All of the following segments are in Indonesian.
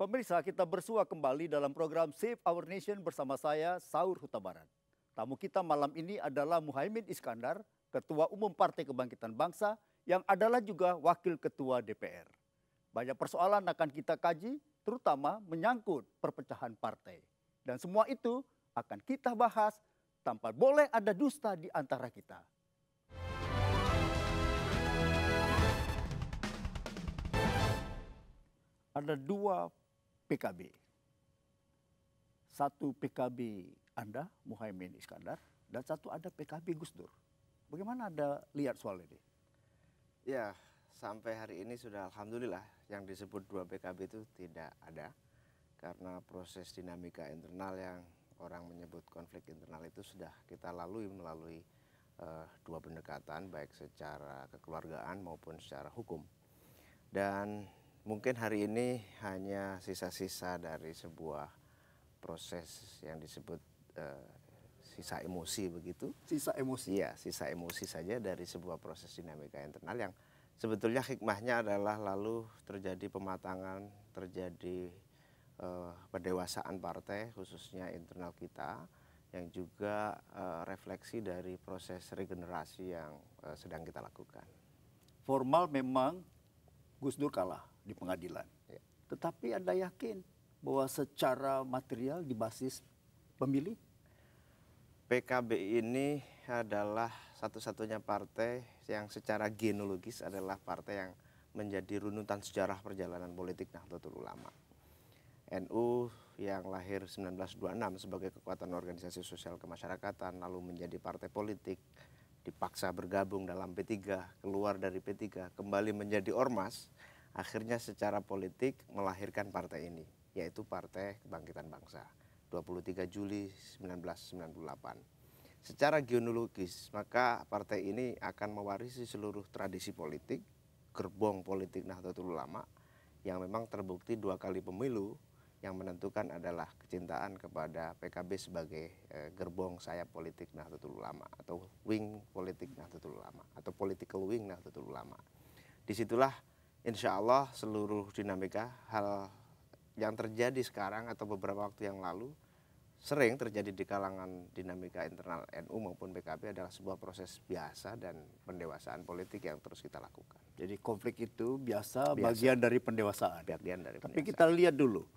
Pemirsa, kita bersua kembali dalam program Save Our Nation bersama saya, Saur Huta Barat. Tamu kita malam ini adalah Muhaimin Iskandar, Ketua Umum Partai Kebangkitan Bangsa, yang adalah juga Wakil Ketua DPR. Banyak persoalan akan kita kaji, terutama menyangkut perpecahan partai. Dan semua itu akan kita bahas tanpa boleh ada dusta di antara kita. Ada dua PKB. Satu PKB Anda, Muhaymin Iskandar, dan satu ada PKB Gus Dur. Bagaimana Anda lihat soal ini? Ya, sampai hari ini sudah alhamdulillah yang disebut dua PKB itu tidak ada karena proses dinamika internal yang orang menyebut konflik internal itu sudah kita lalui melalui uh, dua pendekatan baik secara kekeluargaan maupun secara hukum dan mungkin hari ini hanya sisa-sisa dari sebuah proses yang disebut uh, sisa emosi begitu. Sisa emosi. ya, sisa emosi saja dari sebuah proses dinamika internal yang sebetulnya hikmahnya adalah lalu terjadi pematangan, terjadi uh, pendewasaan partai khususnya internal kita yang juga uh, refleksi dari proses regenerasi yang uh, sedang kita lakukan. Formal memang Gus Dur kalah di pengadilan. Ya. Tetapi Anda yakin bahwa secara material di basis pemilih? PKB ini adalah satu-satunya partai yang secara genologis adalah partai yang menjadi runutan sejarah perjalanan politik Nahdlatul Ulama. NU yang lahir 1926 sebagai kekuatan organisasi sosial kemasyarakatan lalu menjadi partai politik dipaksa bergabung dalam P3, keluar dari P3, kembali menjadi ormas akhirnya secara politik melahirkan partai ini, yaitu Partai Kebangkitan Bangsa, 23 Juli 1998. Secara geologis, maka partai ini akan mewarisi seluruh tradisi politik, gerbong politik Nahdlatul Ulama, yang memang terbukti dua kali pemilu yang menentukan adalah kecintaan kepada PKB sebagai eh, gerbong sayap politik Nahdlatul Ulama atau wing politik Nahdlatul Ulama atau political wing Nahdlatul Ulama. Disitulah insya Allah seluruh dinamika hal yang terjadi sekarang atau beberapa waktu yang lalu sering terjadi di kalangan dinamika internal NU maupun PKB adalah sebuah proses biasa dan pendewasaan politik yang terus kita lakukan. Jadi konflik itu biasa, biasa. bagian dari pendewasaan. Bagian dari Tapi kita lihat dulu.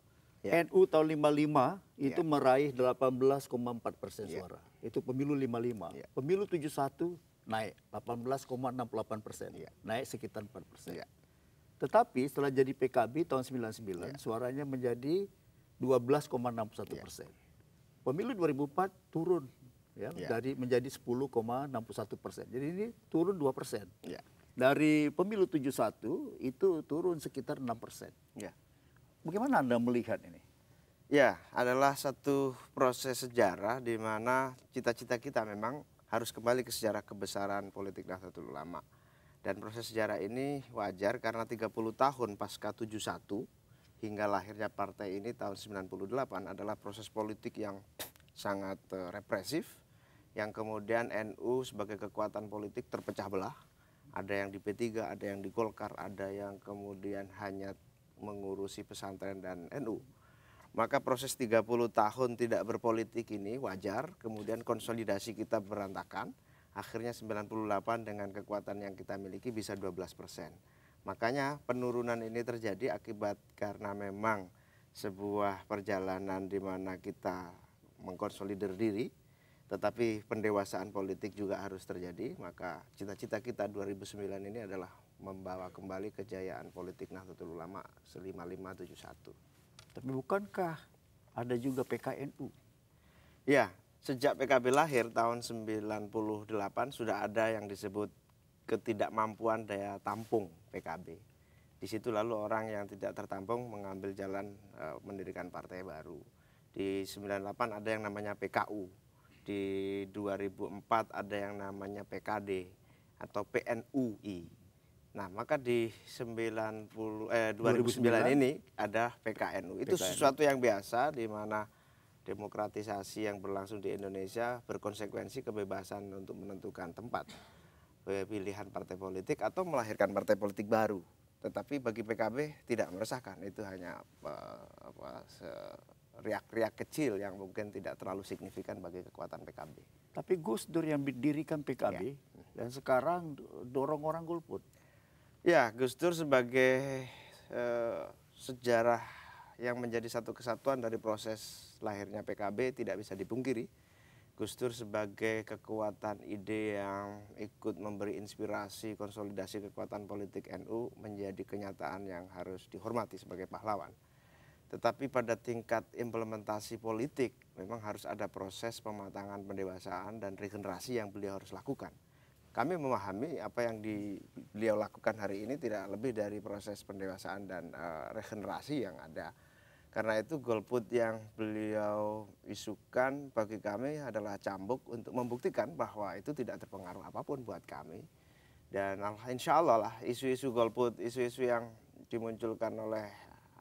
Ya. NU tahun 55 ya. itu ya. meraih 18,4 persen ya. suara. Itu pemilu 55. Ya. Pemilu 71 naik 18,68 persen. Ya. Naik sekitar 4 persen. Ya. Tetapi setelah jadi PKB tahun 99 yeah. suaranya menjadi 12,61 ya. persen. Yeah. Pemilu 2004 turun ya yeah. dari menjadi 10,61 persen. Jadi ini turun 2 persen. Yeah. Dari pemilu 71 itu turun sekitar 6 persen. Yeah. Bagaimana anda melihat ini? Ya adalah satu proses sejarah di mana cita-cita kita memang harus kembali ke sejarah kebesaran politik Nahdlatul Ulama dan proses sejarah ini wajar karena 30 tahun pasca 71 hingga lahirnya partai ini tahun 98 adalah proses politik yang sangat eh, represif yang kemudian NU sebagai kekuatan politik terpecah belah. Ada yang di P3, ada yang di Golkar, ada yang kemudian hanya mengurusi pesantren dan NU. Maka proses 30 tahun tidak berpolitik ini wajar, kemudian konsolidasi kita berantakan akhirnya 98 dengan kekuatan yang kita miliki bisa 12 persen. Makanya penurunan ini terjadi akibat karena memang sebuah perjalanan di mana kita mengkonsolider diri, tetapi pendewasaan politik juga harus terjadi. Maka cita-cita kita 2009 ini adalah membawa kembali kejayaan politik Nahdlatul Ulama 5571. Tapi bukankah ada juga PKNU? Ya, sejak PKB lahir tahun 98 sudah ada yang disebut ketidakmampuan daya tampung PKB. Di situ lalu orang yang tidak tertampung mengambil jalan e, mendirikan partai baru. Di 98 ada yang namanya PKU. Di 2004 ada yang namanya PKD atau PNUI. Nah, maka di 90 eh 2009, 2009 ini ada PKNU. Itu PKNU. sesuatu yang biasa di mana demokratisasi yang berlangsung di Indonesia berkonsekuensi kebebasan untuk menentukan tempat eh, pilihan partai politik atau melahirkan partai politik baru. Tetapi bagi PKB tidak meresahkan, itu hanya eh, apa, riak-riak kecil yang mungkin tidak terlalu signifikan bagi kekuatan PKB. Tapi Gus Dur yang didirikan PKB ya. dan sekarang dorong orang golput. Ya, Gus Dur sebagai uh, sejarah yang menjadi satu kesatuan dari proses lahirnya PKB tidak bisa dipungkiri. Gus Dur sebagai kekuatan ide yang ikut memberi inspirasi konsolidasi kekuatan politik NU menjadi kenyataan yang harus dihormati sebagai pahlawan. Tetapi pada tingkat implementasi politik memang harus ada proses pematangan pendewasaan dan regenerasi yang beliau harus lakukan kami memahami apa yang di, beliau lakukan hari ini tidak lebih dari proses pendewasaan dan uh, regenerasi yang ada. Karena itu golput yang beliau isukan bagi kami adalah cambuk untuk membuktikan bahwa itu tidak terpengaruh apapun buat kami. Dan insya Allah lah isu-isu golput, isu-isu yang dimunculkan oleh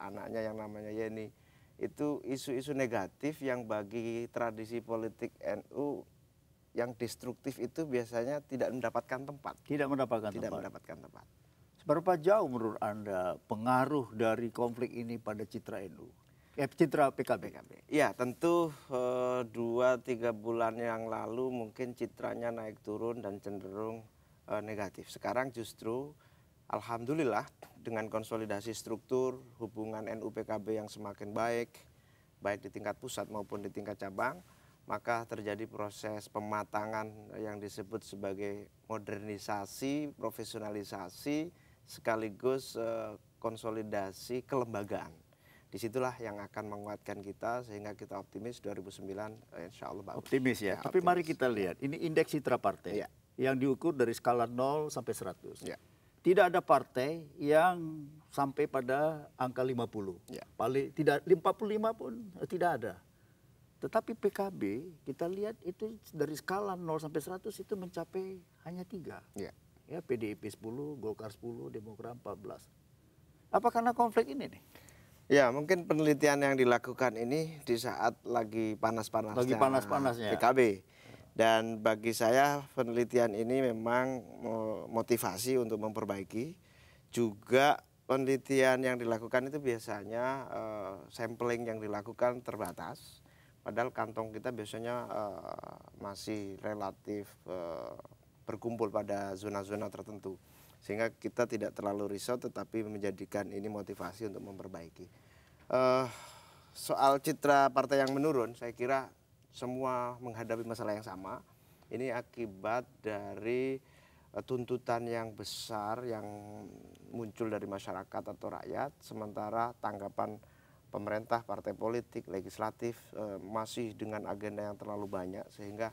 anaknya yang namanya Yeni, itu isu-isu negatif yang bagi tradisi politik NU yang destruktif itu biasanya tidak mendapatkan tempat. Tidak mendapatkan tidak tempat. mendapatkan tempat. Seberapa jauh menurut Anda pengaruh dari konflik ini pada citra NU? Eh, citra PKB? PKB. Ya, tentu eh, dua tiga bulan yang lalu mungkin citranya naik turun dan cenderung eh, negatif. Sekarang justru Alhamdulillah dengan konsolidasi struktur hubungan NU PKB yang semakin baik, baik di tingkat pusat maupun di tingkat cabang, maka terjadi proses pematangan yang disebut sebagai modernisasi, profesionalisasi, sekaligus eh, konsolidasi kelembagaan. Disitulah yang akan menguatkan kita sehingga kita optimis 2009 eh, insya Allah bagus. Optimis ya, ya tapi mari kita lihat, ini indeks citra partai ya. yang diukur dari skala 0 sampai 100. Ya. Tidak ada partai yang sampai pada angka 50. Ya. Paling tidak 45 pun tidak ada. Tetapi PKB kita lihat itu dari skala 0 sampai 100 itu mencapai hanya tiga. Iya. Ya. ya PDIP 10, Golkar 10, Demokrat 14. Apa karena konflik ini nih? Ya mungkin penelitian yang dilakukan ini di saat lagi panas-panasnya. Lagi panas-panasnya. PKB. Dan bagi saya penelitian ini memang motivasi untuk memperbaiki. Juga penelitian yang dilakukan itu biasanya uh, sampling yang dilakukan terbatas Padahal kantong kita biasanya uh, masih relatif uh, berkumpul pada zona-zona tertentu. Sehingga kita tidak terlalu risau tetapi menjadikan ini motivasi untuk memperbaiki. Uh, soal citra partai yang menurun, saya kira semua menghadapi masalah yang sama. Ini akibat dari uh, tuntutan yang besar yang muncul dari masyarakat atau rakyat, sementara tanggapan pemerintah, partai politik, legislatif eh, masih dengan agenda yang terlalu banyak sehingga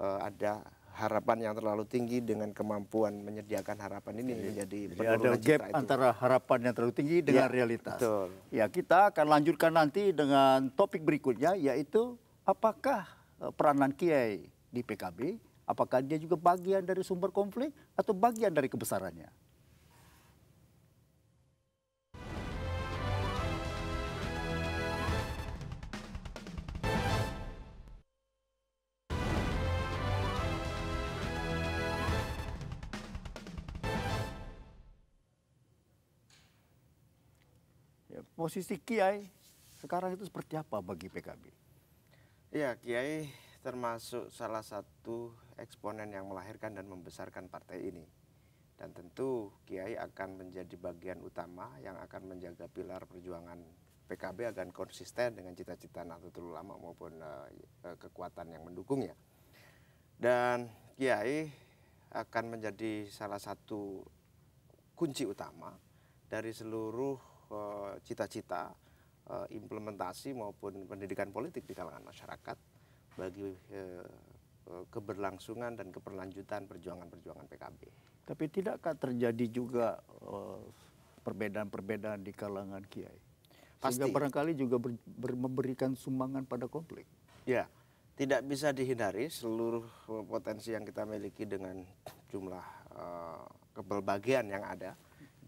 eh, ada harapan yang terlalu tinggi dengan kemampuan menyediakan harapan ini Oke. menjadi jadi ada gap itu. antara harapan yang terlalu tinggi dengan ya, realitas. Betul. Ya kita akan lanjutkan nanti dengan topik berikutnya yaitu apakah eh, peranan Kiai di PKB, apakah dia juga bagian dari sumber konflik atau bagian dari kebesarannya? posisi Kiai sekarang itu seperti apa bagi PKB? Ya, Kiai termasuk salah satu eksponen yang melahirkan dan membesarkan partai ini. Dan tentu Kiai akan menjadi bagian utama yang akan menjaga pilar perjuangan PKB agar konsisten dengan cita-cita Nahdlatul Ulama maupun uh, kekuatan yang mendukungnya. Dan Kiai akan menjadi salah satu kunci utama dari seluruh Eh, cita-cita uh, implementasi maupun pendidikan politik di kalangan masyarakat bagi eh, keberlangsungan dan keberlanjutan perjuangan-perjuangan PKB. Tapi tidakkah terjadi juga perbedaan-perbedaan di kalangan kiai? Pasti. barangkali juga ber, ber, memberikan sumbangan pada konflik. Ya, tidak bisa dihindari seluruh potensi yang kita miliki dengan jumlah uh, keberbagian yang ada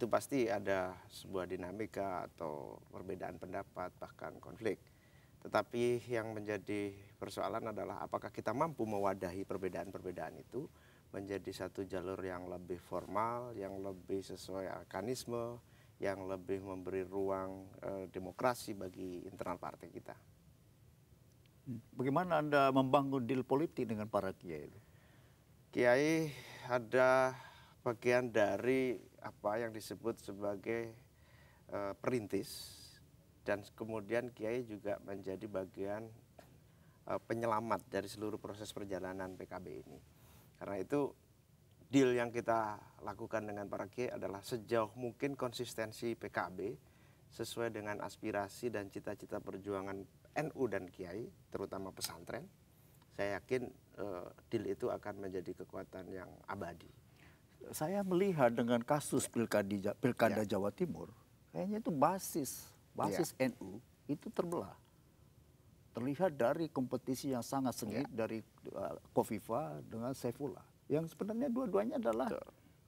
itu pasti ada sebuah dinamika atau perbedaan pendapat bahkan konflik. Tetapi yang menjadi persoalan adalah apakah kita mampu mewadahi perbedaan-perbedaan itu menjadi satu jalur yang lebih formal, yang lebih sesuai mekanisme, yang lebih memberi ruang e, demokrasi bagi internal partai kita. Bagaimana Anda membangun deal politik dengan para kiai? Kiai ada bagian dari apa yang disebut sebagai e, perintis dan kemudian Kiai juga menjadi bagian e, penyelamat dari seluruh proses perjalanan PKB ini. Karena itu deal yang kita lakukan dengan para Kiai adalah sejauh mungkin konsistensi PKB sesuai dengan aspirasi dan cita-cita perjuangan NU dan Kiai, terutama pesantren. Saya yakin e, deal itu akan menjadi kekuatan yang abadi saya melihat dengan kasus pilkada, pilkada ya. yeah. Jawa Timur, kayaknya itu basis basis yeah. NU itu terbelah. Terlihat dari kompetisi yang sangat sengit yeah. dari uh, Kofifa dengan Saifullah, yang sebenarnya dua-duanya adalah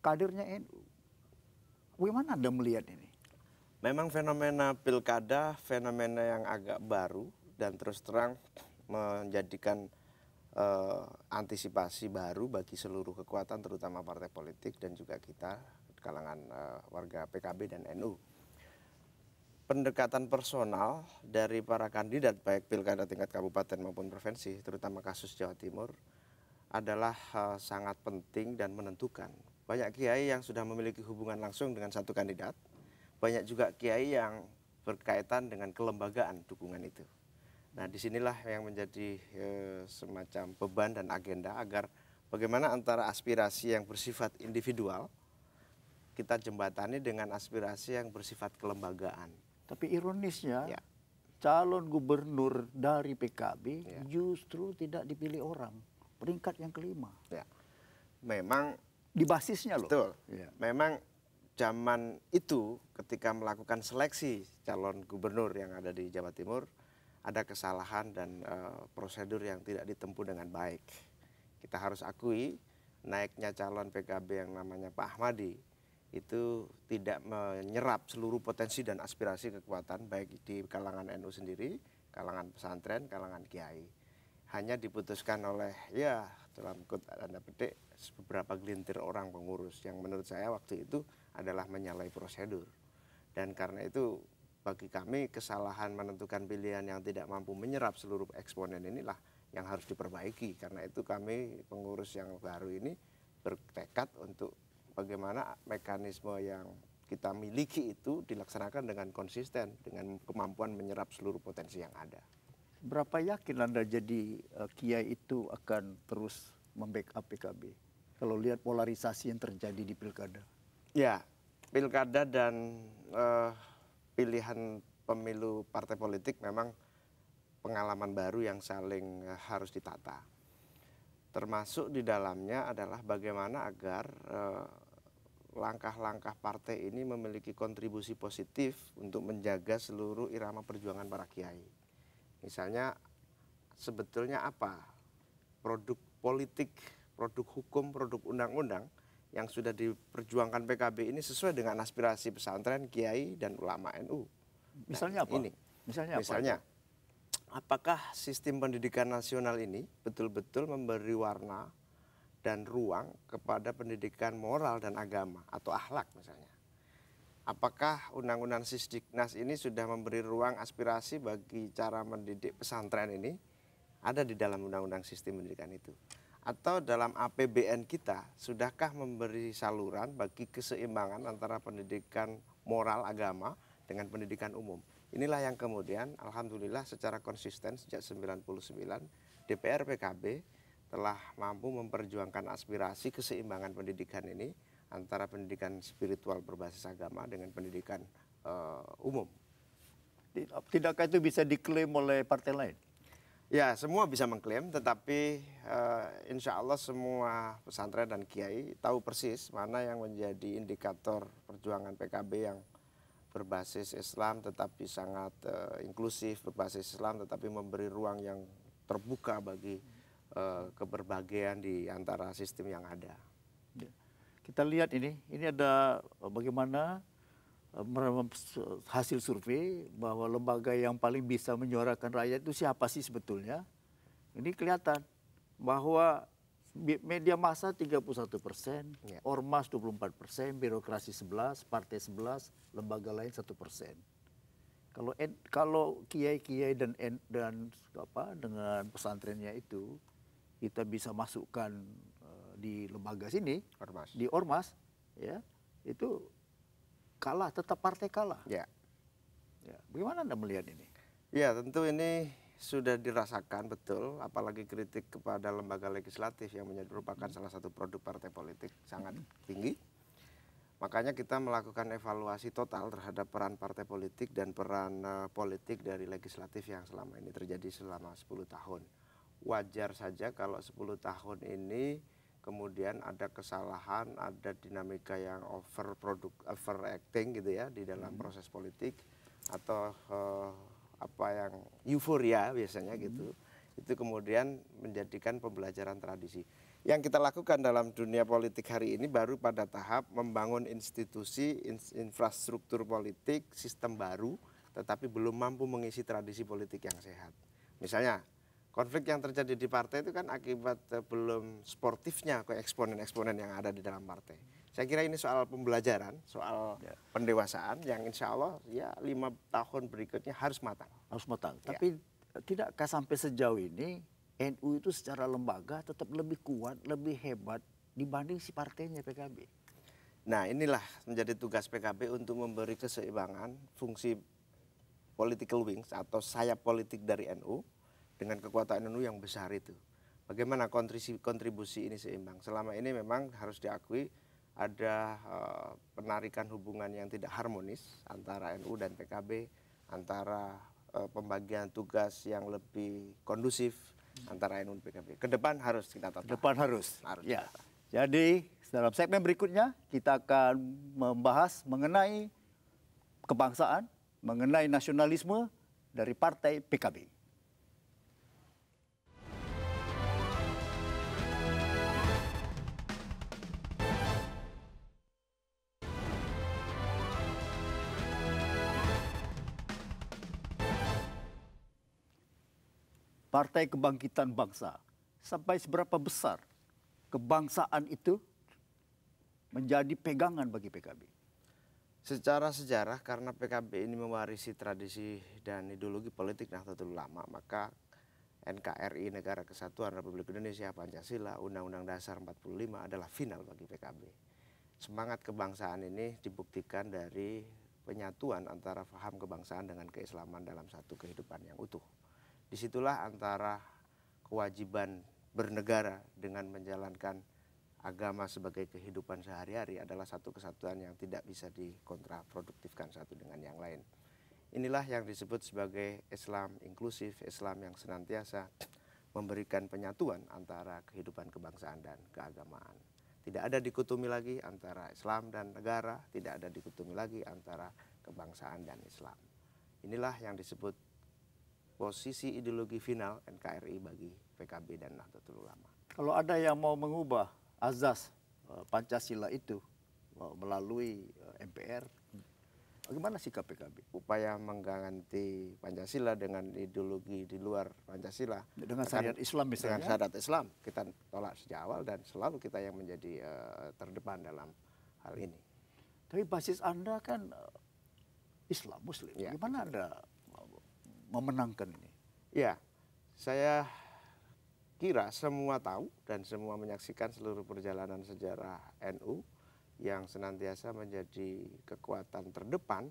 kadernya NU. Bagaimana Anda melihat ini? Memang fenomena pilkada fenomena yang agak baru dan terus terang menjadikan eh, antisipasi baru bagi seluruh kekuatan terutama partai politik dan juga kita kalangan eh, warga PKB dan NU. Pendekatan personal dari para kandidat baik pilkada tingkat kabupaten maupun provinsi terutama kasus Jawa Timur adalah eh, sangat penting dan menentukan. Banyak kiai yang sudah memiliki hubungan langsung dengan satu kandidat, banyak juga kiai yang berkaitan dengan kelembagaan dukungan itu. Nah, disinilah yang menjadi e, semacam beban dan agenda agar bagaimana antara aspirasi yang bersifat individual kita jembatani dengan aspirasi yang bersifat kelembagaan. Tapi ironisnya, ya. calon gubernur dari PKB ya. justru tidak dipilih orang, peringkat yang kelima. Ya. Memang di basisnya loh. Betul. Ya. Memang zaman itu ketika melakukan seleksi calon gubernur yang ada di Jawa Timur ada kesalahan dan uh, prosedur yang tidak ditempuh dengan baik. Kita harus akui naiknya calon PKB yang namanya Pak Ahmadi itu tidak menyerap seluruh potensi dan aspirasi kekuatan baik di kalangan NU sendiri, kalangan pesantren, kalangan kiai. Hanya diputuskan oleh ya dalam kut Anda petik beberapa gelintir orang pengurus yang menurut saya waktu itu adalah menyalahi prosedur. Dan karena itu bagi kami kesalahan menentukan pilihan yang tidak mampu menyerap seluruh eksponen inilah yang harus diperbaiki. Karena itu kami pengurus yang baru ini bertekad untuk bagaimana mekanisme yang kita miliki itu dilaksanakan dengan konsisten dengan kemampuan menyerap seluruh potensi yang ada. Berapa yakin Anda jadi uh, kiai itu akan terus membackup PKB kalau lihat polarisasi yang terjadi di pilkada? Ya, pilkada dan uh, pilihan pemilu partai politik memang pengalaman baru yang saling eh, harus ditata. Termasuk di dalamnya adalah bagaimana agar eh, langkah-langkah partai ini memiliki kontribusi positif untuk menjaga seluruh irama perjuangan para kiai. Misalnya sebetulnya apa produk politik, produk hukum, produk undang-undang yang sudah diperjuangkan PKB ini sesuai dengan aspirasi pesantren, kiai dan ulama NU. Nah, misalnya nah, apa? Ini. Misalnya, Misalnya apa? apakah sistem pendidikan nasional ini betul-betul memberi warna dan ruang kepada pendidikan moral dan agama atau akhlak misalnya. Apakah undang-undang Sisdiknas ini sudah memberi ruang aspirasi bagi cara mendidik pesantren ini ada di dalam undang-undang sistem pendidikan itu? atau dalam APBN kita sudahkah memberi saluran bagi keseimbangan antara pendidikan moral agama dengan pendidikan umum. Inilah yang kemudian alhamdulillah secara konsisten sejak 99 DPR PKB telah mampu memperjuangkan aspirasi keseimbangan pendidikan ini antara pendidikan spiritual berbasis agama dengan pendidikan uh, umum. Tidakkah itu bisa diklaim oleh partai lain? Ya, semua bisa mengklaim, tetapi uh, insya Allah semua pesantren dan kiai tahu persis mana yang menjadi indikator perjuangan PKB yang berbasis Islam tetapi sangat uh, inklusif, berbasis Islam tetapi memberi ruang yang terbuka bagi uh, eh, keberbagian di antara sistem yang ada. Ya. Kita lihat ini, ini ada bagaimana hasil survei bahwa lembaga yang paling bisa menyuarakan rakyat itu siapa sih sebetulnya? Ini kelihatan bahwa media massa 31 persen, ya. ormas 24 persen, birokrasi 11, partai 11, lembaga lain satu persen. Kalau kalau kiai-kiai dan dan apa dengan pesantrennya itu kita bisa masukkan eh, di lembaga sini, ormas. di ormas, ya itu kalah, tetap partai kalah. Ya. ya. Bagaimana Anda melihat ini? Ya, tentu ini sudah dirasakan betul, apalagi kritik kepada lembaga legislatif yang merupakan hmm. salah satu produk partai politik sangat hmm. tinggi. Makanya kita melakukan evaluasi total terhadap peran partai politik dan peran uh, politik dari legislatif yang selama ini terjadi selama 10 tahun. Wajar saja kalau 10 tahun ini kemudian ada kesalahan, ada dinamika yang over produk overacting gitu ya di dalam hmm. proses politik atau uh, apa yang euforia biasanya hmm. gitu. Itu kemudian menjadikan pembelajaran tradisi. Yang kita lakukan dalam dunia politik hari ini baru pada tahap membangun institusi, infrastruktur politik, sistem baru tetapi belum mampu mengisi tradisi politik yang sehat. Misalnya konflik yang terjadi di partai itu kan akibat eh, belum sportifnya ke eksponen-eksponen yang ada di dalam partai. Saya kira ini soal pembelajaran, soal ya. pendewasaan yang insya Allah ya lima tahun berikutnya harus matang. Harus matang. Ya. Tapi eh, tidakkah sampai sejauh ini NU itu secara lembaga tetap lebih kuat, lebih hebat dibanding si partainya PKB? Nah inilah menjadi tugas PKB untuk memberi keseimbangan fungsi political wings atau sayap politik dari NU dengan kekuatan NU yang besar itu. Bagaimana kontribusi, kontribusi ini seimbang? Selama ini memang harus diakui ada uh, penarikan hubungan yang tidak harmonis antara NU dan PKB, antara uh, pembagian tugas yang lebih kondusif antara NU dan PKB. Kedepan harus kita tata. Kedepan harus. harus ya. Jadi dalam segmen berikutnya kita akan membahas mengenai kebangsaan, mengenai nasionalisme dari Partai PKB. Partai Kebangkitan Bangsa. Sampai seberapa besar kebangsaan itu menjadi pegangan bagi PKB? Secara sejarah karena PKB ini mewarisi tradisi dan ideologi politik Nahdlatul Ulama, maka NKRI Negara Kesatuan Republik Indonesia Pancasila Undang-Undang Dasar 45 adalah final bagi PKB. Semangat kebangsaan ini dibuktikan dari penyatuan antara faham kebangsaan dengan keislaman dalam satu kehidupan yang utuh disitulah antara kewajiban bernegara dengan menjalankan agama sebagai kehidupan sehari-hari adalah satu kesatuan yang tidak bisa dikontraproduktifkan satu dengan yang lain. Inilah yang disebut sebagai Islam inklusif, Islam yang senantiasa memberikan penyatuan antara kehidupan kebangsaan dan keagamaan. Tidak ada dikutumi lagi antara Islam dan negara, tidak ada dikutumi lagi antara kebangsaan dan Islam. Inilah yang disebut posisi ideologi final NKRI bagi PKB dan Nahdlatul Ulama. Kalau ada yang mau mengubah azas eh, Pancasila itu melalui eh, MPR, bagaimana sikap PKB? Upaya mengganti Pancasila dengan ideologi di luar Pancasila dengan syariat Islam misalnya. Dengan syariat Islam kita tolak sejak awal dan selalu kita yang menjadi eh, terdepan dalam hal ini. Tapi basis Anda kan Islam Muslim. Ya, Gimana Anda memenangkan ini? Ya, saya kira semua tahu dan semua menyaksikan seluruh perjalanan sejarah NU yang senantiasa menjadi kekuatan terdepan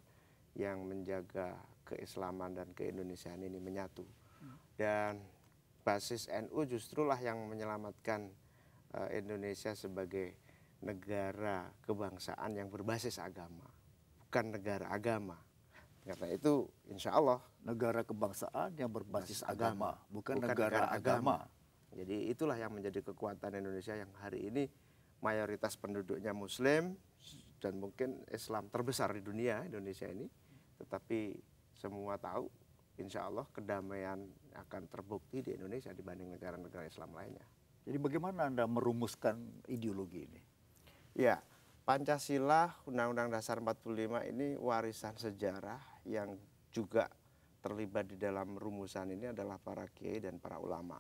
yang menjaga keislaman dan keindonesiaan ini menyatu. Hmm. Dan basis NU justrulah yang menyelamatkan eh, Indonesia sebagai negara kebangsaan yang berbasis agama, bukan negara agama. Karena itu insya Allah. Negara kebangsaan yang berbasis agama, agama. Bukan, bukan negara, negara agama. agama. Jadi itulah yang menjadi kekuatan Indonesia yang hari ini mayoritas penduduknya muslim dan mungkin Islam terbesar di dunia Indonesia ini. Tetapi semua tahu insya Allah kedamaian akan terbukti di Indonesia dibanding negara-negara Islam lainnya. Jadi bagaimana Anda merumuskan ideologi ini? Ya, Pancasila, Undang-Undang Dasar 45 ini warisan sejarah yang juga terlibat di dalam rumusan ini adalah para kiai dan para ulama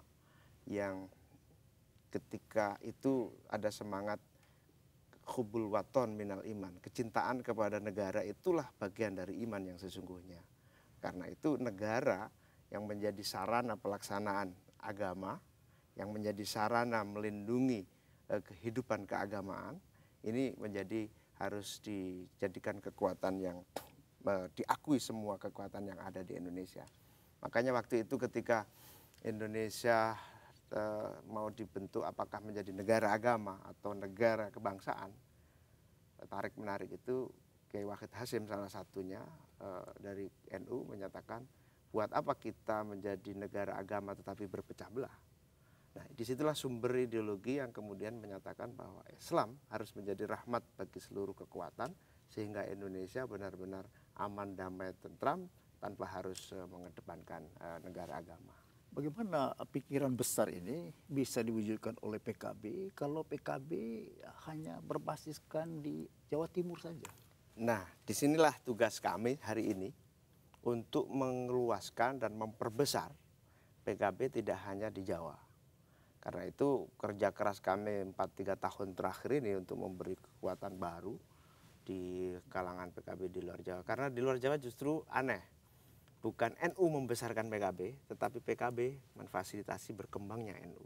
yang ketika itu ada semangat hubul waton minal iman, kecintaan kepada negara itulah bagian dari iman yang sesungguhnya. Karena itu negara yang menjadi sarana pelaksanaan agama, yang menjadi sarana melindungi eh, kehidupan keagamaan, ini menjadi harus dijadikan kekuatan yang diakui semua kekuatan yang ada di Indonesia. Makanya waktu itu ketika Indonesia e, mau dibentuk apakah menjadi negara agama atau negara kebangsaan, tarik menarik itu Kiai Wahid Hasim salah satunya e, dari NU menyatakan buat apa kita menjadi negara agama tetapi berpecah belah Nah, disitulah sumber ideologi yang kemudian menyatakan bahwa Islam harus menjadi rahmat bagi seluruh kekuatan sehingga Indonesia benar-benar aman, damai, tentram tanpa harus eh, mengedepankan eh, negara agama. Bagaimana eh, pikiran besar ini bisa diwujudkan oleh PKB kalau PKB hanya berbasiskan di Jawa Timur saja? Nah, disinilah tugas kami hari ini untuk mengeluaskan dan memperbesar PKB tidak hanya di Jawa, karena itu kerja keras kami 4-3 tahun terakhir ini untuk memberi kekuatan baru di kalangan PKB di luar Jawa. Karena di luar Jawa justru aneh. Bukan NU membesarkan PKB, tetapi PKB memfasilitasi berkembangnya NU.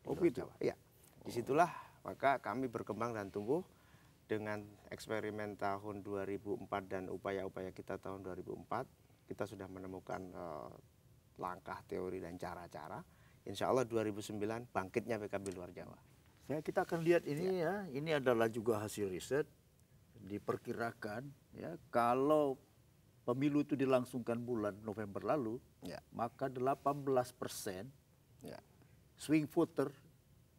Di oh gitu? Jawa. Ya. Disitulah oh. maka kami berkembang dan tumbuh dengan eksperimen tahun 2004 dan upaya-upaya kita tahun 2004. Kita sudah menemukan uh, langkah teori dan cara-cara insya Allah 2009 bangkitnya PKB luar Jawa. Ya, kita akan lihat ini ya. ya. Ini adalah juga hasil riset diperkirakan ya kalau pemilu itu dilangsungkan bulan November lalu, ya. maka 18 persen ya. swing voter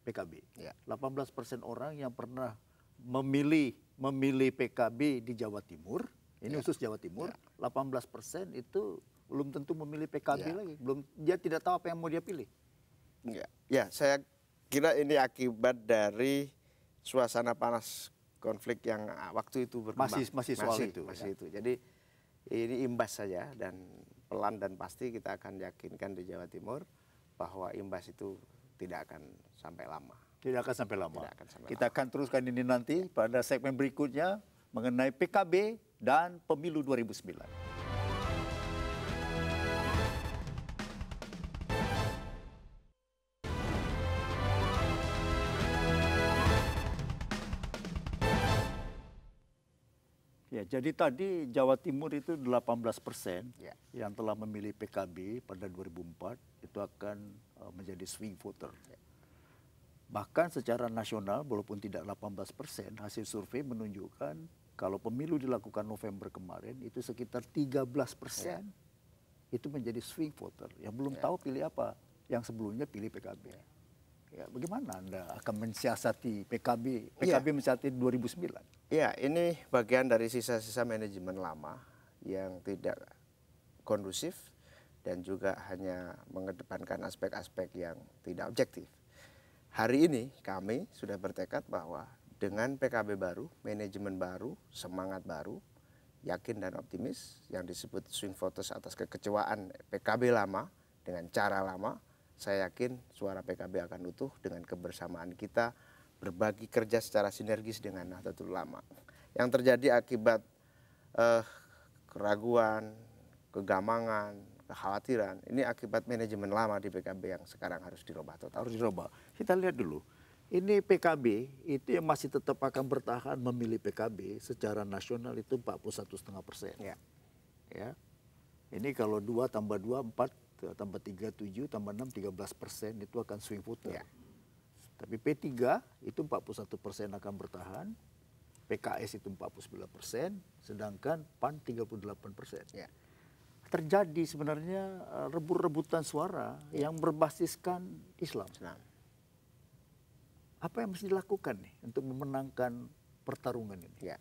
PKB. Ya. 18 persen orang yang pernah memilih memilih PKB di Jawa Timur, ini ya. khusus Jawa Timur, ya. 18 persen itu belum tentu memilih PKB ya. lagi, belum dia tidak tahu apa yang mau dia pilih ya saya kira ini akibat dari suasana panas konflik yang ah, waktu itu berkembang. Masih masih soal masih, itu. Ya. Masih ya. itu. Jadi ini imbas saja dan pelan dan pasti kita akan yakinkan di Jawa Timur bahwa imbas itu tidak akan sampai lama. Tidak akan sampai lama. Tidak akan sampai kita lama. akan teruskan ini nanti pada segmen berikutnya mengenai PKB dan pemilu 2009. Ya, jadi tadi Jawa Timur itu 18 persen yeah. yang telah memilih PKB pada 2004 itu akan eh, menjadi swing voter. Yeah. Bahkan secara nasional, walaupun tidak 18 persen, hasil survei menunjukkan kalau pemilu dilakukan November kemarin itu sekitar 13 persen yeah. itu menjadi swing voter yang belum yeah. tahu pilih apa, yang sebelumnya pilih PKB. Yeah. Ya, bagaimana Anda akan mensiasati PKB, PKB ya. mensiasati 2009? Ya, ini bagian dari sisa-sisa manajemen lama yang tidak kondusif dan juga hanya mengedepankan aspek-aspek yang tidak objektif. Hari ini kami sudah bertekad bahwa dengan PKB baru, manajemen baru, semangat baru, yakin dan optimis yang disebut swing voters atas kekecewaan PKB lama dengan cara lama, saya yakin suara PKB akan utuh dengan kebersamaan kita berbagi kerja secara sinergis dengan Nahdlatul Ulama. Yang terjadi akibat eh, keraguan, kegamangan, kekhawatiran, ini akibat manajemen lama di PKB yang sekarang harus dirubah total. Harus dirubah. Kita lihat dulu. Ini PKB itu yang masih tetap akan bertahan memilih PKB secara nasional itu 41,5 persen. Ya. ya. Ini kalau dua tambah 2, 4, tambah 3, 7, tambah 6, 13 persen itu akan swing voter. Ya. Tapi P3 itu 41 persen akan bertahan, PKS itu 49 persen, sedangkan PAN 38 persen. Ya. Terjadi sebenarnya e, rebut-rebutan suara ya. yang berbasiskan Islam. Islam. Apa yang mesti dilakukan nih untuk memenangkan pertarungan ini? Ya.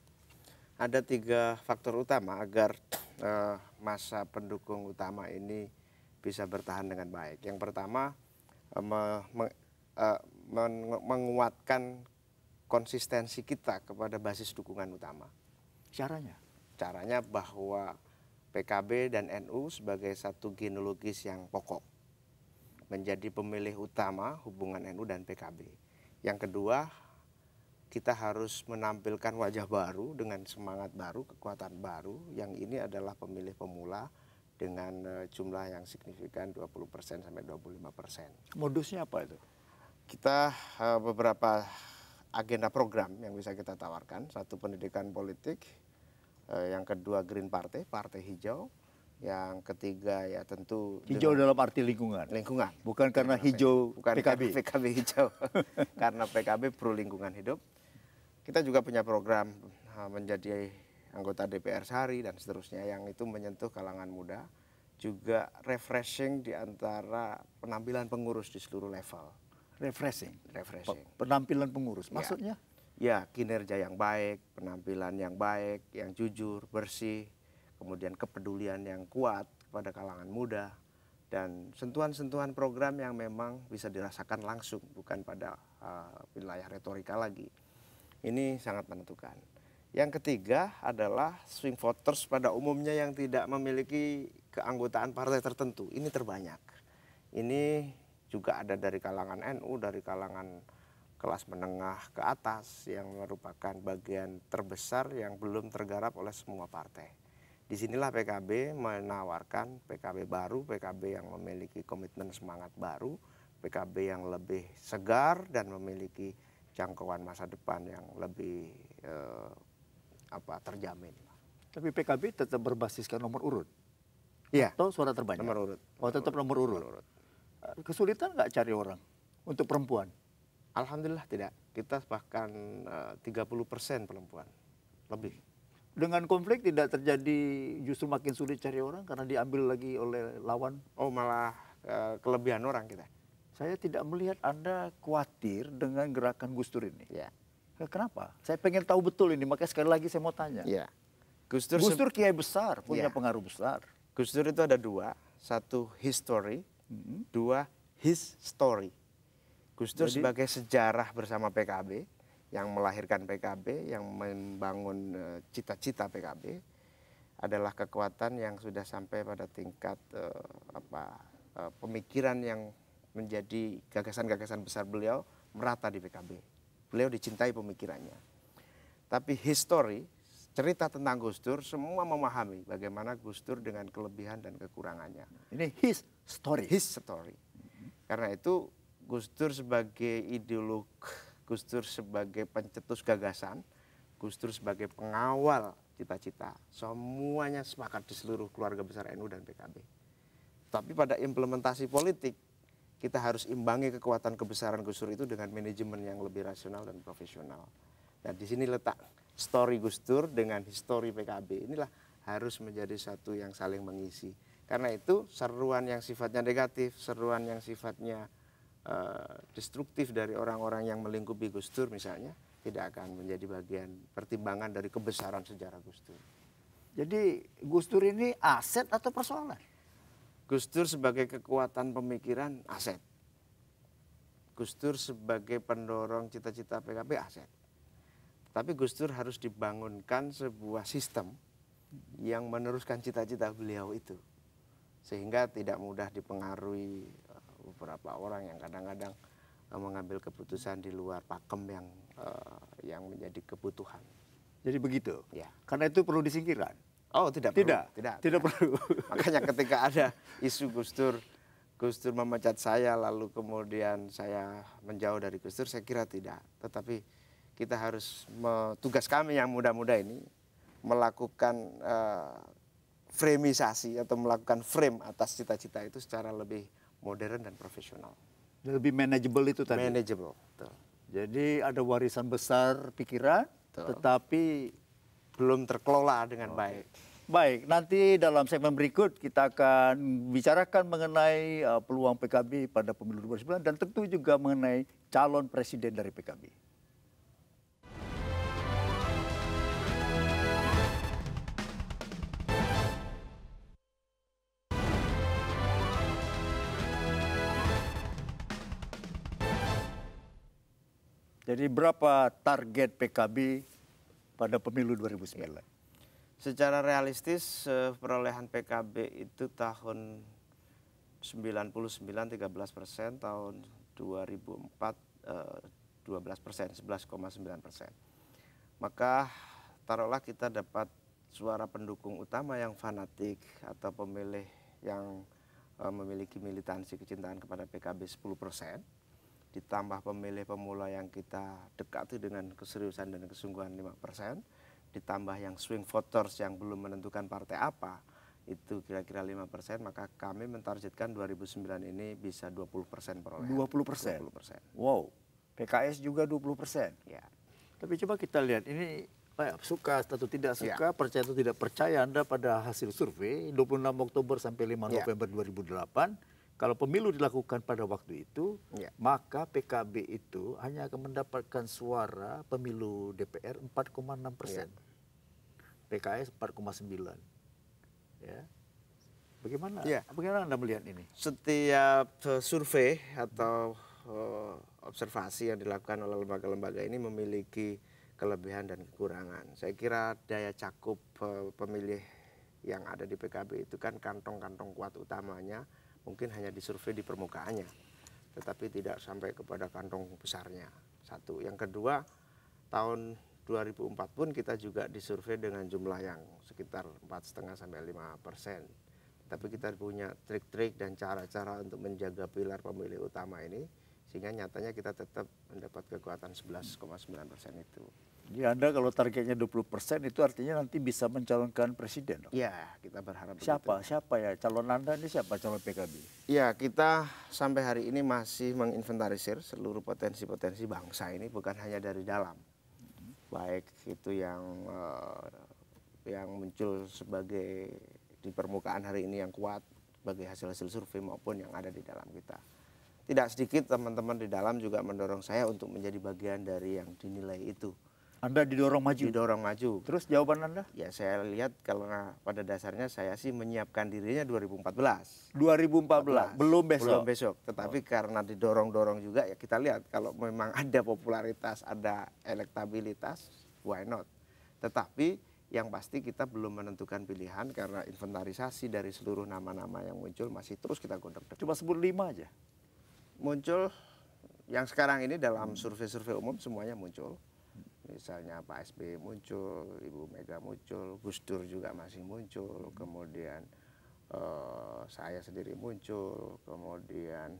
Ada tiga faktor utama agar uh, masa pendukung utama ini bisa bertahan dengan baik. Yang pertama eh, eh, menguatkan konsistensi kita kepada basis dukungan utama. Caranya? Caranya bahwa PKB dan NU sebagai satu genealogis yang pokok menjadi pemilih utama hubungan NU dan PKB. Yang kedua, kita harus menampilkan wajah baru dengan semangat baru, kekuatan baru yang ini adalah pemilih pemula dengan eh, jumlah yang signifikan 20 persen sampai 25 persen. Modusnya apa itu? Kita eh, beberapa agenda program yang bisa kita tawarkan. Satu pendidikan politik, eh, yang kedua Green Party, Partai Hijau, yang ketiga ya tentu hijau dalam arti lingkungan lingkungan bukan karena hijau bukan PKB PKB hijau karena PKB pro lingkungan hidup kita juga punya program menjadi anggota DPR sehari dan seterusnya yang itu menyentuh kalangan muda juga refreshing di antara penampilan pengurus di seluruh level. Refreshing. Refreshing. penampilan pengurus. Ya. Maksudnya? Ya, ya, kinerja yang baik, penampilan yang baik, yang jujur, bersih, kemudian kepedulian yang kuat kepada kalangan muda dan sentuhan-sentuhan program yang memang bisa dirasakan langsung bukan pada uh, wilayah retorika lagi. Ini sangat menentukan. Yang ketiga adalah swing voters pada umumnya yang tidak memiliki keanggotaan partai tertentu. Ini terbanyak. Ini juga ada dari kalangan NU, dari kalangan kelas menengah ke atas yang merupakan bagian terbesar yang belum tergarap oleh semua partai. Disinilah PKB menawarkan PKB baru, PKB yang memiliki komitmen semangat baru, PKB yang lebih segar dan memiliki jangkauan masa depan yang lebih eh, apa terjamin. Tapi PKB tetap berbasiskan nomor urut. Iya. Atau suara terbanyak. Nomor urut. oh tetap nomor urut. Nomor urut. Eh, kesulitan nggak cari orang untuk perempuan? Alhamdulillah tidak. Kita bahkan eh, uh, 30 perempuan lebih. Dengan konflik tidak terjadi justru makin sulit cari orang karena diambil lagi oleh lawan. Oh malah uh, kelebihan orang kita. Saya tidak melihat Anda khawatir dengan gerakan Gus Dur ini. Ya. Eh, kenapa? Saya pengen tahu betul ini, makanya sekali lagi saya mau tanya. Ya. Gus Gus kiai besar, punya ya. pengaruh besar. Gus itu ada dua, satu history, hmm. dua his story. Gus sebagai sejarah bersama PKB, yang melahirkan PKB, yang membangun eh, cita-cita PKB adalah kekuatan yang sudah sampai pada tingkat uh, apa uh, pemikiran yang menjadi gagasan-gagasan besar beliau merata di PKB beliau dicintai pemikirannya. Tapi history, cerita tentang Gus Dur, semua memahami bagaimana Gus Dur dengan kelebihan dan kekurangannya. Ini his story. His story. Karena itu Gus Dur sebagai ideolog, Gus Dur sebagai pencetus gagasan, Gus Dur sebagai pengawal cita-cita. Semuanya sepakat di seluruh keluarga besar NU dan PKB. Tapi pada implementasi politik kita harus imbangi kekuatan kebesaran Gus Dur itu dengan manajemen yang lebih rasional dan profesional. Nah, di sini letak story Gus Dur dengan histori PKB. Inilah harus menjadi satu yang saling mengisi. Karena itu seruan yang sifatnya negatif, seruan yang sifatnya uh, destruktif dari orang-orang yang melingkupi Gus Dur misalnya, tidak akan menjadi bagian pertimbangan dari kebesaran sejarah Gus Dur. Jadi Gus Dur ini aset atau persoalan? Gus Dur sebagai kekuatan pemikiran aset. Gus Dur sebagai pendorong cita-cita PKB aset. Tapi Gus Dur harus dibangunkan sebuah sistem yang meneruskan cita-cita beliau itu. Sehingga tidak mudah dipengaruhi eh, beberapa orang yang kadang-kadang eh, mengambil keputusan di luar pakem yang eh, yang menjadi kebutuhan. Jadi begitu. Ya. Karena itu perlu disingkirkan. Oh tidak tidak perlu. tidak tidak perlu. Makanya ketika ada isu Gus Dur Gus Dur memecat saya lalu kemudian saya menjauh dari Gus Dur saya kira tidak. Tetapi kita harus tugas kami yang muda-muda ini melakukan uh, eh, framisasi atau melakukan frame atas cita-cita itu secara lebih modern dan profesional. Lebih manageable itu tadi. Manageable. Betul. Jadi ada warisan besar pikiran, Betul. tetapi belum terkelola dengan baik. Baik, nanti dalam segmen berikut kita akan bicarakan mengenai uh, peluang PKB pada pemilu 2009 dan tentu juga mengenai calon presiden dari PKB. Jadi berapa target PKB pada pemilu 2009. Iya. Secara realistis eh, perolehan PKB itu tahun 99 13 persen, tahun 2004 12 eh, persen, 11,9 persen. Maka taruhlah kita dapat suara pendukung utama yang fanatik atau pemilih yang eh, memiliki militansi kecintaan kepada PKB 10 persen ditambah pemilih pemula yang kita dekati dengan keseriusan dan kesungguhan 5%, ditambah yang swing voters yang belum menentukan partai apa, itu kira-kira 5 persen, maka kami mentargetkan 2009 ini bisa 20 persen perolehan. 20 persen? 20 persen. Wow, PKS juga 20 persen? Ya. Tapi coba kita lihat, ini suka atau tidak ya. suka, ya. percaya atau tidak percaya Anda pada hasil survei 26 Oktober sampai 5 ya. November ya. 2008, kalau pemilu dilakukan pada waktu itu, ya. maka PKB itu hanya akan mendapatkan suara pemilu DPR 4,6 persen. Ya. PKS 4,9. Ya. Bagaimana? Ya. Bagaimana Anda melihat ini? Setiap eh, survei atau eh, observasi yang dilakukan oleh lembaga-lembaga ini memiliki kelebihan dan kekurangan. Saya kira daya cakup eh, pemilih yang ada di PKB itu kan kantong-kantong kuat utamanya mungkin hanya disurvei di permukaannya, tetapi tidak sampai kepada kantong besarnya. Satu, yang kedua, tahun 2004 pun kita juga disurvei dengan jumlah yang sekitar empat sampai lima persen. Tapi kita punya trik-trik dan cara-cara untuk menjaga pilar pemilih utama ini, sehingga nyatanya kita tetap mendapat kekuatan 11,9 persen itu. Jadi ya, Anda kalau targetnya 20 persen itu artinya nanti bisa mencalonkan presiden. Dong? Ya, kita berharap Siapa? Begitu. Siapa ya? Calon Anda ini siapa calon PKB? Ya, kita sampai hari ini masih menginventarisir seluruh potensi-potensi bangsa ini bukan hanya dari dalam. Baik itu yang uh, yang muncul sebagai di permukaan hari ini yang kuat sebagai hasil-hasil survei maupun yang ada di dalam kita tidak sedikit teman-teman di dalam juga mendorong saya untuk menjadi bagian dari yang dinilai itu. Anda didorong maju. Didorong maju. Terus jawaban Anda? Ya saya lihat kalau pada dasarnya saya sih menyiapkan dirinya 2014. 2014. Belum besok. Belum besok. Tetapi oh. karena didorong-dorong juga ya kita lihat kalau memang ada popularitas, ada elektabilitas, why not? Tetapi yang pasti kita belum menentukan pilihan karena inventarisasi dari seluruh nama-nama yang muncul masih terus kita gondok Cuma sebut lima aja. Muncul yang sekarang ini dalam survei-survei umum semuanya muncul misalnya Pak SB muncul, Ibu Mega muncul, Gus Dur juga masih muncul, hmm. kemudian uh, saya sendiri muncul, kemudian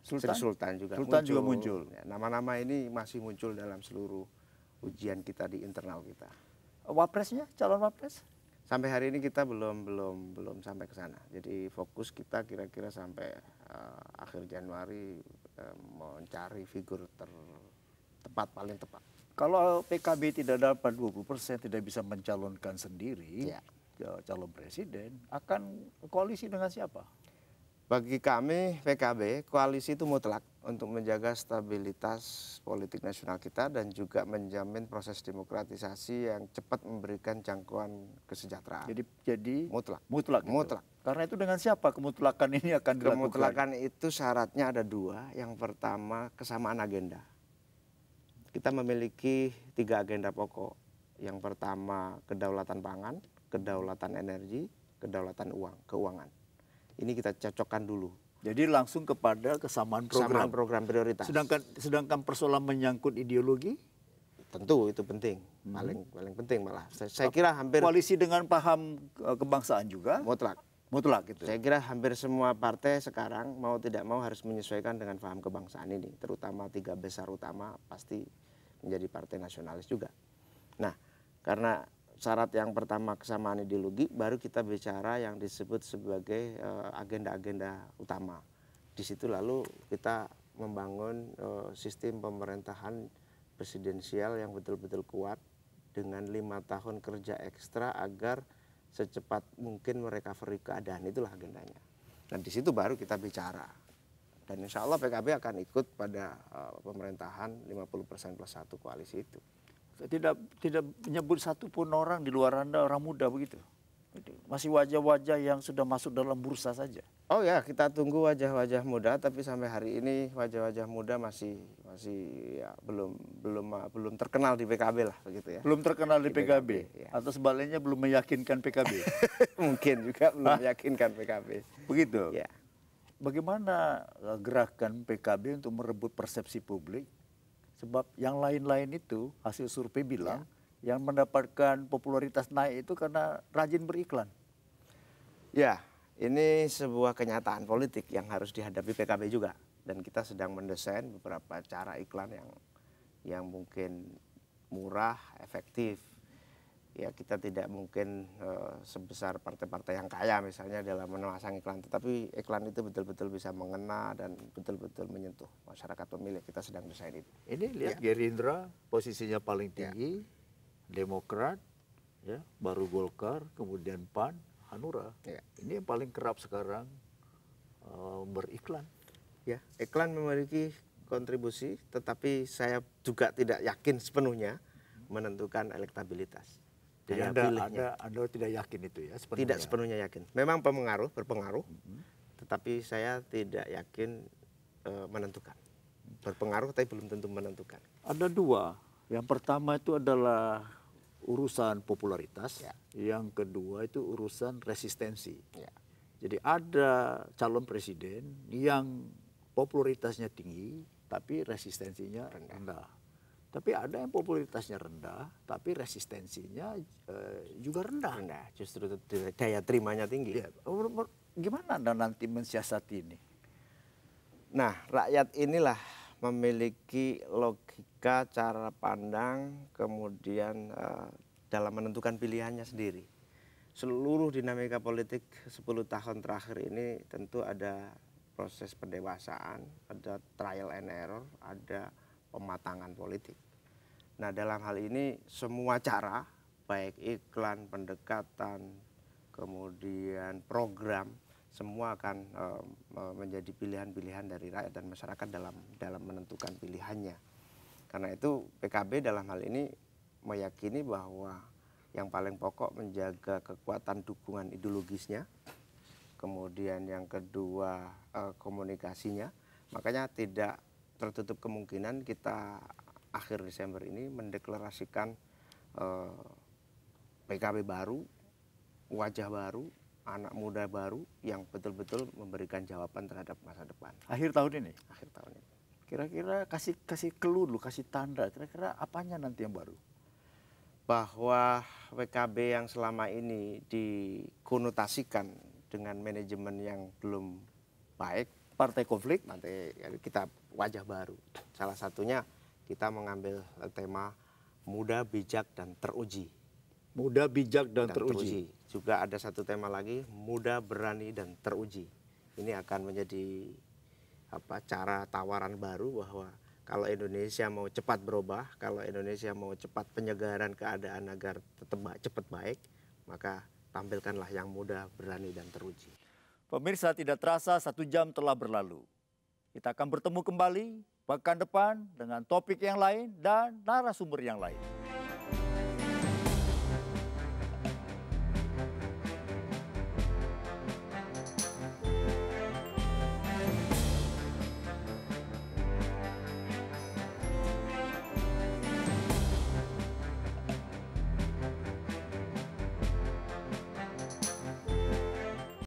Sultan, Sri Sultan juga Sultan muncul. juga muncul. Ya, nama-nama ini masih muncul dalam seluruh ujian kita di internal kita. Wapresnya, calon wapres? Sampai hari ini kita belum belum belum sampai ke sana. Jadi fokus kita kira-kira sampai uh, akhir Januari uh, mencari figur ter tepat paling tepat. Kalau PKB tidak dapat 20 persen, tidak bisa mencalonkan sendiri ya. ya. calon presiden, akan koalisi dengan siapa? Bagi kami PKB, koalisi itu mutlak untuk menjaga stabilitas politik nasional kita dan juga menjamin proses demokratisasi yang cepat memberikan jangkauan kesejahteraan. Jadi, jadi mutlak. Mutlak. Gitu. Mutlak. Karena itu dengan siapa kemutlakan ini akan dilakukan? Kemutlakan itu syaratnya ada dua. Yang pertama kesamaan agenda kita memiliki tiga agenda pokok. Yang pertama kedaulatan pangan, kedaulatan energi, kedaulatan uang, keuangan. Ini kita cocokkan dulu. Jadi langsung kepada kesamaan program. Kesamaan program prioritas. Sedangkan sedangkan persoalan menyangkut ideologi tentu itu penting hmm. paling hmm. paling penting malah saya, saya kira hampir koalisi dengan paham eh, kebangsaan juga mutlak mutlak gitu. Saya kira hampir semua partai sekarang mau tidak mau harus menyesuaikan dengan paham kebangsaan ini, terutama tiga besar utama pasti menjadi partai nasionalis juga. Nah, karena syarat yang pertama kesamaan ideologi, baru kita bicara yang disebut sebagai eh, agenda-agenda uh, utama. Di situ lalu kita membangun uh, sistem pemerintahan presidensial yang betul-betul kuat dengan lima tahun kerja ekstra agar secepat mungkin merecovery keadaan itulah agendanya. Dan di situ baru kita bicara. Dan insya Allah PKB akan ikut pada uh, pemerintahan 50% plus satu koalisi itu. Tidak tidak menyebut satu pun orang di luar anda orang muda begitu? Masih wajah-wajah yang sudah masuk dalam bursa saja. Oh ya, kita tunggu wajah-wajah muda, tapi sampai hari ini wajah-wajah muda masih masih ya, belum belum ah, belum terkenal di PKB lah begitu ya. Belum terkenal di, di PKB, PKB ya. atau sebaliknya belum meyakinkan PKB. Mungkin juga belum Hah? meyakinkan PKB. Begitu. Ya. Bagaimana eh, gerakan PKB untuk merebut persepsi publik? Sebab yang lain-lain itu hasil survei bilang ya yang mendapatkan popularitas naik itu karena rajin beriklan. Ya, ini sebuah kenyataan politik yang harus dihadapi PKB juga. Dan kita sedang mendesain beberapa cara iklan yang yang mungkin murah, efektif. Ya kita tidak mungkin e, sebesar partai-partai yang kaya misalnya dalam memasang iklan, tetapi iklan itu betul-betul bisa mengena dan betul-betul menyentuh masyarakat pemilih. Kita sedang desain itu. Ini lihat ya. Gerindra posisinya paling ya. tinggi, ya Demokrat, ya, baru Golkar, kemudian PAN, Hanura. Ya. Ini yang paling kerap sekarang uh, beriklan. Ya, iklan memiliki kontribusi, tetapi saya juga tidak yakin sepenuhnya menentukan elektabilitas. Jadi Hanya anda, anda, anda tidak yakin itu ya? Sepenuhnya. Tidak sepenuhnya yakin. Memang pemengaruh, berpengaruh, mm -hmm. tetapi saya tidak yakin e, menentukan. Berpengaruh tapi belum tentu menentukan. Ada dua. Yang pertama itu adalah urusan popularitas, ya. yang kedua itu urusan resistensi. Ya. Jadi ada calon presiden yang popularitasnya tinggi tapi resistensinya rendah. rendah. Tapi ada yang popularitasnya rendah tapi resistensinya e, juga rendah. Rendah, justru daya terimanya tinggi. Ya. Gimana nanti mensiasati ini? Nah, rakyat inilah memiliki logika cara pandang kemudian uh, dalam menentukan pilihannya sendiri. Seluruh dinamika politik 10 tahun terakhir ini tentu ada proses pendewasaan, ada trial and error, ada pematangan politik. Nah, dalam hal ini semua cara baik iklan, pendekatan, kemudian program semua akan um, menjadi pilihan-pilihan dari rakyat dan masyarakat dalam dalam menentukan pilihannya. Karena itu PKB dalam hal ini meyakini bahwa yang paling pokok menjaga kekuatan dukungan ideologisnya, kemudian yang kedua eh, komunikasinya. Makanya tidak tertutup kemungkinan kita akhir Desember ini mendeklarasikan eh, PKB baru, wajah baru, anak muda baru yang betul-betul memberikan jawaban terhadap masa depan. Akhir tahun ini? Akhir tahun ini. Kira-kira kasih kasih clue dulu, kasih tanda. Kira-kira apanya nanti yang baru? Bahwa WKB yang selama ini dikonotasikan dengan manajemen yang belum baik. Partai konflik? Nanti ya kita wajah baru. Salah satunya kita mengambil tema muda, bijak, dan teruji. Muda, bijak, dan, dan teruji. teruji juga ada satu tema lagi muda berani dan teruji ini akan menjadi apa cara tawaran baru bahwa kalau Indonesia mau cepat berubah kalau Indonesia mau cepat penyegaran keadaan agar tetap cepat baik maka tampilkanlah yang muda berani dan teruji pemirsa tidak terasa satu jam telah berlalu kita akan bertemu kembali pekan depan dengan topik yang lain dan narasumber yang lain.